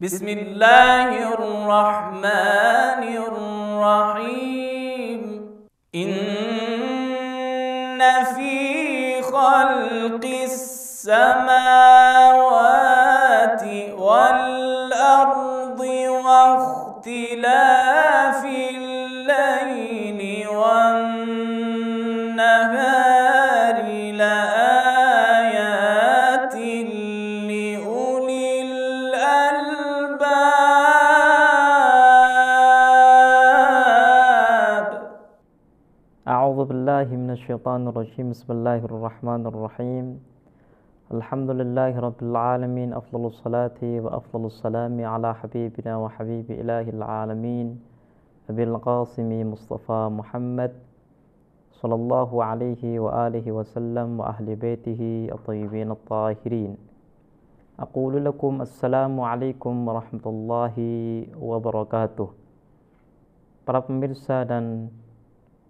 بسم الله الرحمن الرحيم إن في خلق السماوات والأرض واختلاف الشيطان الرجيم بسم الله الرحمن الرحيم الحمد لله رب العالمين أفضل الصلاة وأفضل السلام على حبيبنا وحبيب إله العالمين أبي القاسم مصطفى محمد صلى الله عليه وآله وسلم وأهل بيته الطيبين الطاهرين أقول لكم السلام عليكم ورحمة الله وبركاته Para pemirsa dan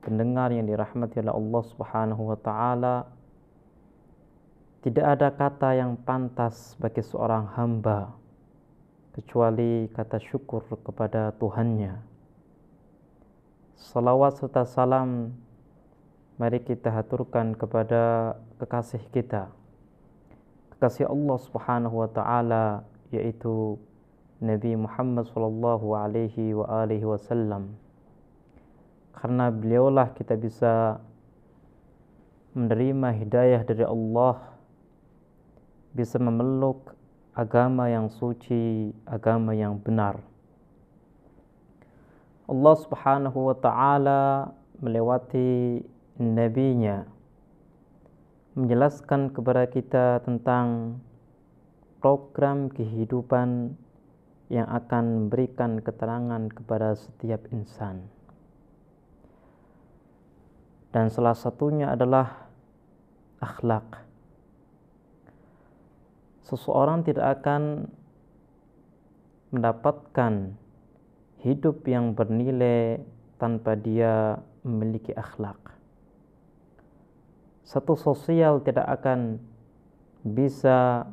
pendengar yang dirahmati oleh Allah Subhanahu wa taala tidak ada kata yang pantas bagi seorang hamba kecuali kata syukur kepada Tuhannya. Salawat serta salam mari kita haturkan kepada kekasih kita. Kekasih Allah Subhanahu wa taala yaitu Nabi Muhammad sallallahu alaihi wa alihi wasallam karena beliaulah kita bisa menerima hidayah dari Allah bisa memeluk agama yang suci, agama yang benar. Allah Subhanahu wa taala melewati nabinya menjelaskan kepada kita tentang program kehidupan yang akan memberikan keterangan kepada setiap insan dan salah satunya adalah akhlak. Seseorang tidak akan mendapatkan hidup yang bernilai tanpa dia memiliki akhlak. Satu sosial tidak akan bisa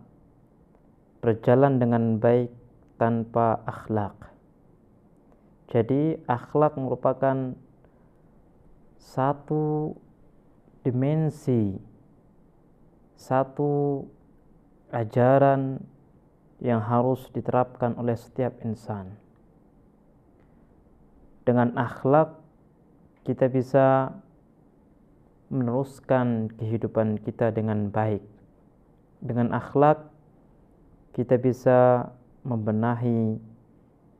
berjalan dengan baik tanpa akhlak. Jadi, akhlak merupakan satu dimensi satu ajaran yang harus diterapkan oleh setiap insan dengan akhlak kita bisa meneruskan kehidupan kita dengan baik dengan akhlak kita bisa membenahi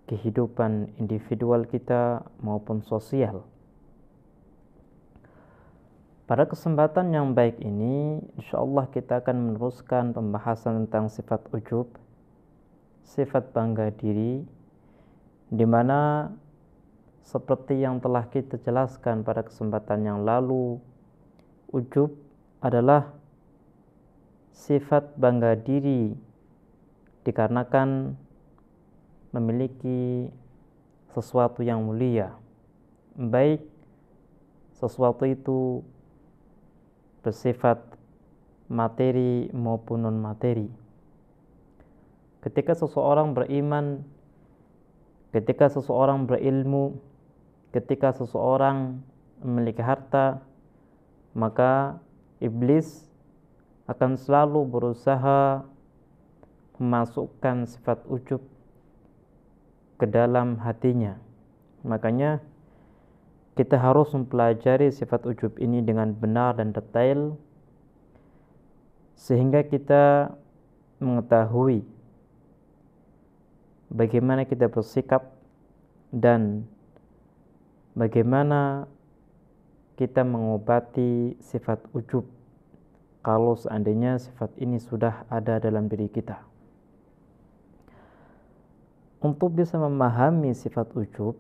kehidupan individual kita maupun sosial pada kesempatan yang baik ini, insya Allah kita akan meneruskan pembahasan tentang sifat ujub, sifat bangga diri, di mana seperti yang telah kita jelaskan pada kesempatan yang lalu, ujub adalah sifat bangga diri dikarenakan memiliki sesuatu yang mulia, baik sesuatu itu bersifat materi maupun non-materi. Ketika seseorang beriman, ketika seseorang berilmu, ketika seseorang memiliki harta, maka iblis akan selalu berusaha memasukkan sifat ujub ke dalam hatinya. Makanya, kita harus mempelajari sifat ujub ini dengan benar dan detail sehingga kita mengetahui bagaimana kita bersikap dan bagaimana kita mengobati sifat ujub kalau seandainya sifat ini sudah ada dalam diri kita. Untuk bisa memahami sifat ujub,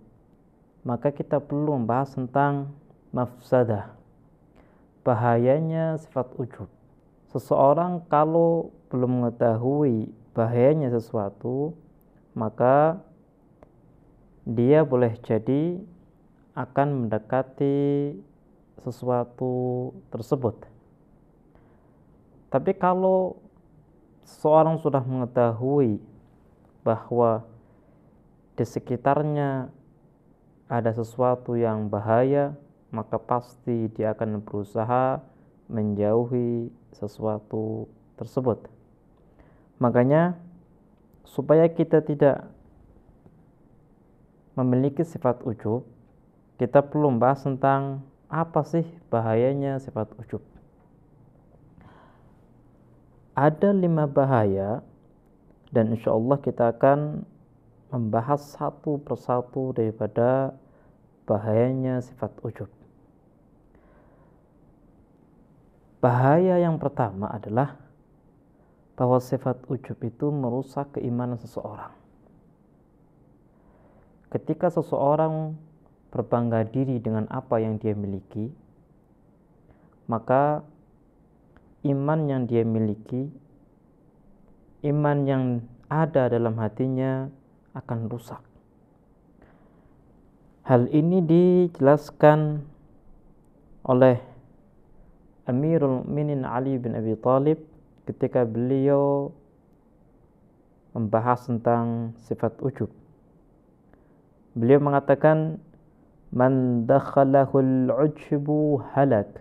maka kita perlu membahas tentang mafsadah. Bahayanya sifat ujub. Seseorang kalau belum mengetahui bahayanya sesuatu, maka dia boleh jadi akan mendekati sesuatu tersebut. Tapi kalau seorang sudah mengetahui bahwa di sekitarnya ada sesuatu yang bahaya, maka pasti dia akan berusaha menjauhi sesuatu tersebut. Makanya, supaya kita tidak memiliki sifat ujub, kita perlu membahas tentang apa sih bahayanya sifat ujub. Ada lima bahaya dan insya Allah kita akan membahas satu persatu daripada bahayanya sifat ujub. Bahaya yang pertama adalah bahwa sifat ujub itu merusak keimanan seseorang. Ketika seseorang berbangga diri dengan apa yang dia miliki, maka iman yang dia miliki, iman yang ada dalam hatinya akan rusak. Hal ini dijelaskan oleh Amirul Minin Ali bin Abi Talib ketika beliau membahas tentang sifat ujub. Beliau mengatakan man dakhalahul ujubu halak.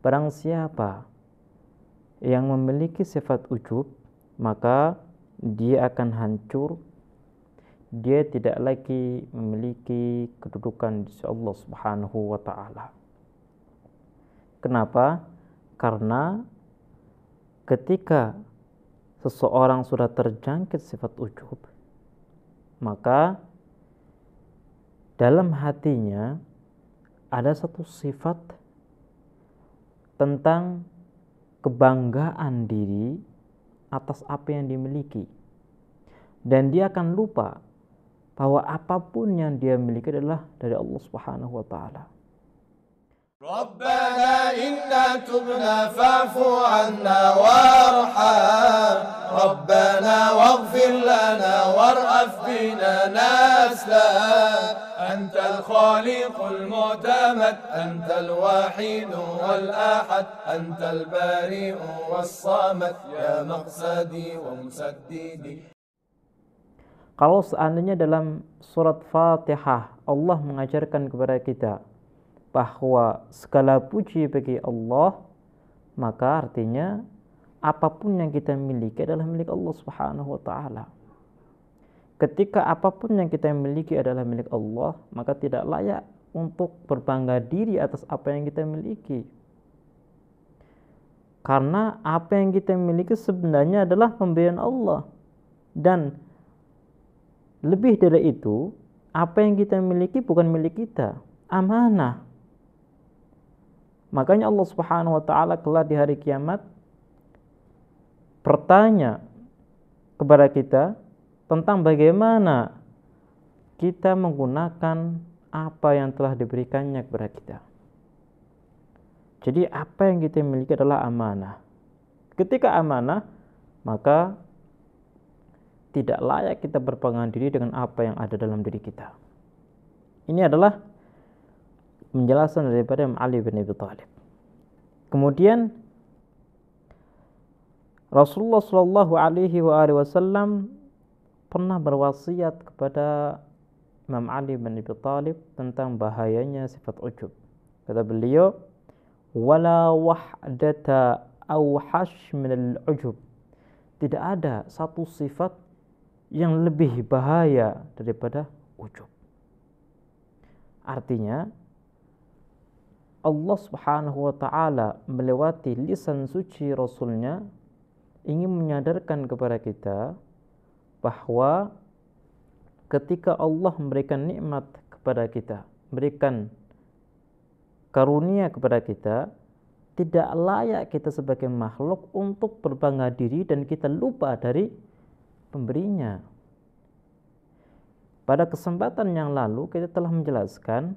Barang siapa yang memiliki sifat ujub, maka dia akan hancur dia tidak lagi memiliki kedudukan di sisi Allah Subhanahu wa taala. Kenapa? Karena ketika seseorang sudah terjangkit sifat ujub, maka dalam hatinya ada satu sifat tentang kebanggaan diri atas apa yang dimiliki. Dan dia akan lupa bahwa apapun yang dia miliki adalah dari Allah Subhanahu wa taala. ربنا إنا تبنا فاعف عنا وارحم ربنا واغفر لنا وارأف بنا نسلا أنت الخالق المعتمد أنت الوحيد والأحد أنت البارئ والصمد يا مقصدي ومسددي Kalau seandainya dalam surat Fatihah Allah mengajarkan kepada kita bahwa segala puji bagi Allah, maka artinya apapun yang kita miliki adalah milik Allah Subhanahu wa taala. Ketika apapun yang kita miliki adalah milik Allah, maka tidak layak untuk berbangga diri atas apa yang kita miliki. Karena apa yang kita miliki sebenarnya adalah pemberian Allah dan lebih dari itu, apa yang kita miliki bukan milik kita, amanah. Makanya Allah Subhanahu wa taala kelak di hari kiamat bertanya kepada kita tentang bagaimana kita menggunakan apa yang telah diberikannya kepada kita. Jadi apa yang kita miliki adalah amanah. Ketika amanah, maka tidak layak kita berpegangan diri dengan apa yang ada dalam diri kita. Ini adalah penjelasan daripada Ali bin Abi Thalib. Kemudian Rasulullah Shallallahu Alaihi Wasallam pernah berwasiat kepada Imam Ali bin Abi Thalib tentang bahayanya sifat ujub. Kata beliau, "Wala wahdata awhash min al-ujub." Tidak ada satu sifat yang lebih bahaya daripada ujub. Artinya Allah Subhanahu wa taala melewati lisan suci Rasulnya ingin menyadarkan kepada kita bahwa ketika Allah memberikan nikmat kepada kita, memberikan karunia kepada kita, tidak layak kita sebagai makhluk untuk berbangga diri dan kita lupa dari pemberinya. Pada kesempatan yang lalu kita telah menjelaskan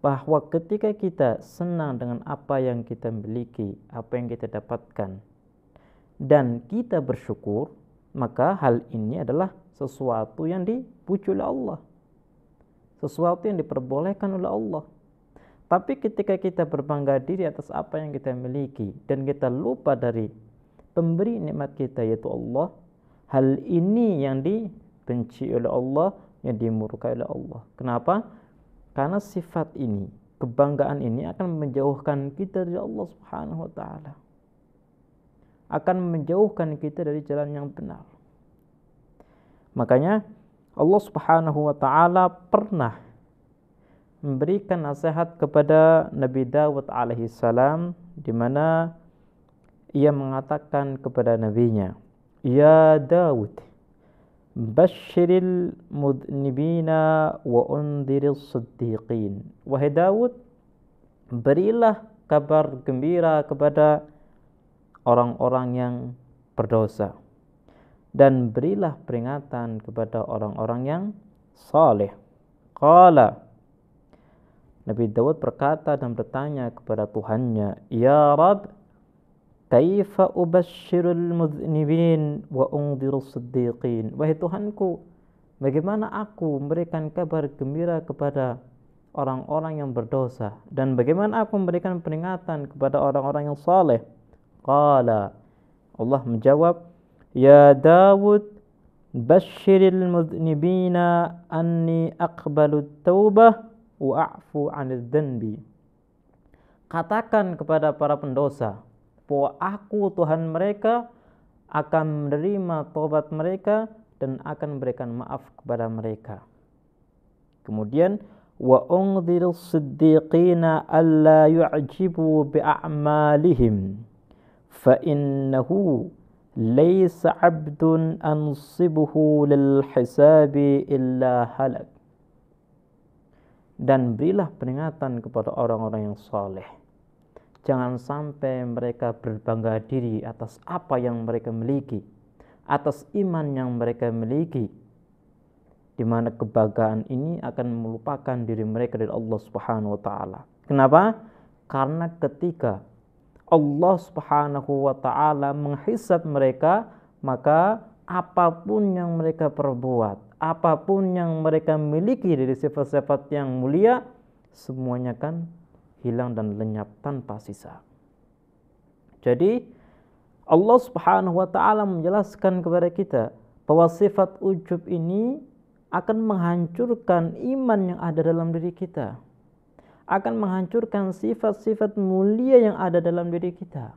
bahwa ketika kita senang dengan apa yang kita miliki, apa yang kita dapatkan dan kita bersyukur, maka hal ini adalah sesuatu yang dipuji oleh Allah. Sesuatu yang diperbolehkan oleh Allah. Tapi ketika kita berbangga diri atas apa yang kita miliki dan kita lupa dari pemberi nikmat kita yaitu Allah, hal ini yang dibenci oleh Allah yang dimurkai oleh Allah kenapa karena sifat ini kebanggaan ini akan menjauhkan kita dari Allah Subhanahu wa taala akan menjauhkan kita dari jalan yang benar makanya Allah Subhanahu wa taala pernah memberikan nasihat kepada Nabi Dawud alaihi salam di mana ia mengatakan kepada nabinya يا داود بشر المذنبين wa undiril siddiqin wahai Daud berilah kabar gembira kepada orang-orang yang berdosa dan berilah peringatan kepada orang-orang yang saleh qala Nabi Dawud berkata dan bertanya kepada Tuhannya ya Rabb Kaifa ubashirul mudhnibin wa ungdirus siddiqin. Wahai Tuhanku, bagaimana aku memberikan kabar gembira kepada orang-orang yang berdosa dan bagaimana aku memberikan peringatan kepada orang-orang yang saleh? Qala Allah menjawab, "Ya Dawud, basyiril mudhnibina anni aqbalu taubah wa a'fu 'anil dhanbi." Katakan kepada para pendosa, bahwa aku Tuhan mereka akan menerima tobat mereka dan akan memberikan maaf kepada mereka. Kemudian wa ungdhir siddiqina alla yu'jibu bi'amalihim fa innahu ليس عبد أنصبه للحساب إلا هلك dan berilah peringatan kepada orang-orang yang saleh Jangan sampai mereka berbangga diri atas apa yang mereka miliki, atas iman yang mereka miliki, di mana kebanggaan ini akan melupakan diri mereka dari Allah Subhanahu wa taala. Kenapa? Karena ketika Allah Subhanahu wa taala menghisap mereka, maka apapun yang mereka perbuat, apapun yang mereka miliki dari sifat-sifat yang mulia, semuanya kan hilang dan lenyap tanpa sisa. Jadi Allah Subhanahu wa taala menjelaskan kepada kita bahwa sifat ujub ini akan menghancurkan iman yang ada dalam diri kita. Akan menghancurkan sifat-sifat mulia yang ada dalam diri kita.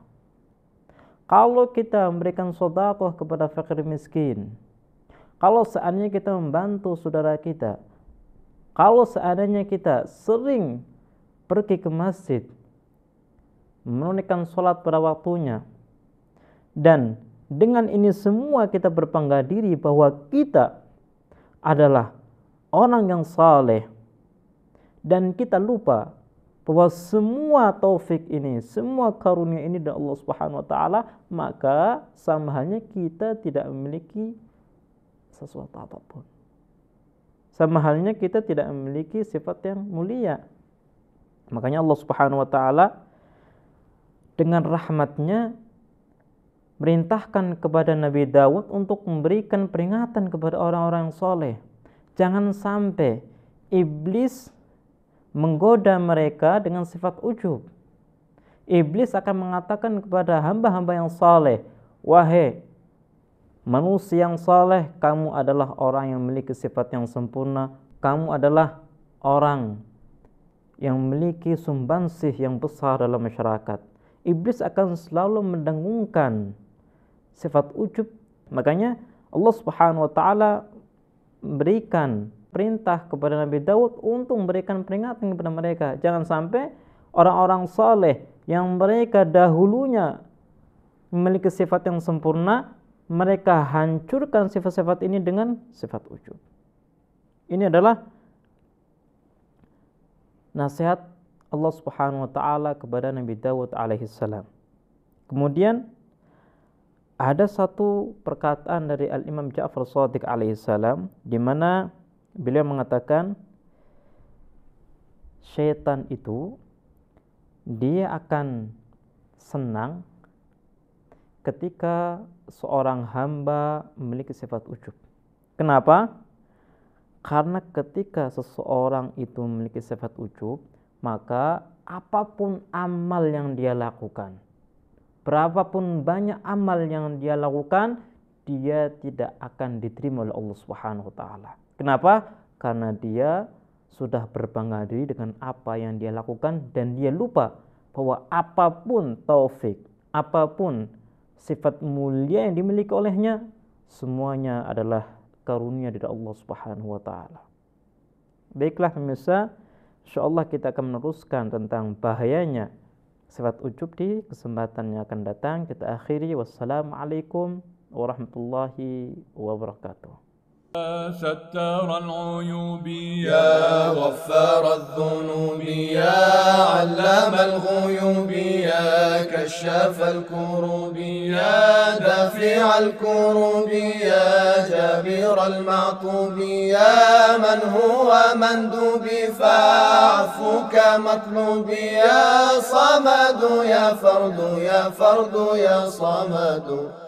Kalau kita memberikan sodakoh kepada fakir miskin, kalau seandainya kita membantu saudara kita, kalau seandainya kita sering pergi ke masjid, menunaikan sholat pada waktunya, dan dengan ini semua kita berbangga diri bahwa kita adalah orang yang saleh dan kita lupa bahwa semua taufik ini, semua karunia ini dari Allah Subhanahu wa taala, maka sama halnya kita tidak memiliki sesuatu apapun. Sama halnya kita tidak memiliki sifat yang mulia, Makanya Allah Subhanahu wa taala dengan rahmatnya merintahkan kepada Nabi Dawud untuk memberikan peringatan kepada orang-orang yang soleh. Jangan sampai iblis menggoda mereka dengan sifat ujub. Iblis akan mengatakan kepada hamba-hamba yang soleh, Wahai manusia yang soleh, kamu adalah orang yang memiliki sifat yang sempurna, kamu adalah orang yang memiliki sumbansih yang besar dalam masyarakat. Iblis akan selalu mendengungkan sifat ujub. Makanya Allah Subhanahu wa taala berikan perintah kepada Nabi Daud untuk memberikan peringatan kepada mereka. Jangan sampai orang-orang saleh yang mereka dahulunya memiliki sifat yang sempurna, mereka hancurkan sifat-sifat ini dengan sifat ujub. Ini adalah nasihat Allah Subhanahu wa taala kepada Nabi Dawud alaihi salam. Kemudian ada satu perkataan dari Al Imam Ja'far Shadiq alaihi salam di mana beliau mengatakan setan itu dia akan senang ketika seorang hamba memiliki sifat ujub. Kenapa? Karena ketika seseorang itu memiliki sifat ujub, maka apapun amal yang dia lakukan, berapapun banyak amal yang dia lakukan, dia tidak akan diterima oleh Allah Subhanahu wa taala. Kenapa? Karena dia sudah berbangga diri dengan apa yang dia lakukan dan dia lupa bahwa apapun taufik, apapun sifat mulia yang dimiliki olehnya, semuanya adalah karunia dari Allah Subhanahu wa taala. Baiklah pemirsa, insyaallah kita akan meneruskan tentang bahayanya sifat ujub di kesempatan yang akan datang. Kita akhiri wassalamualaikum warahmatullahi wabarakatuh. ستار العيوب يا غفار الذنوب يا علام الغيوب يا كشاف الكروب يا دافع الكروب يا جابر المعطوب يا من هو مندوب فعفوك مطلوب يا صمد يا فرد يا فرد يا صمد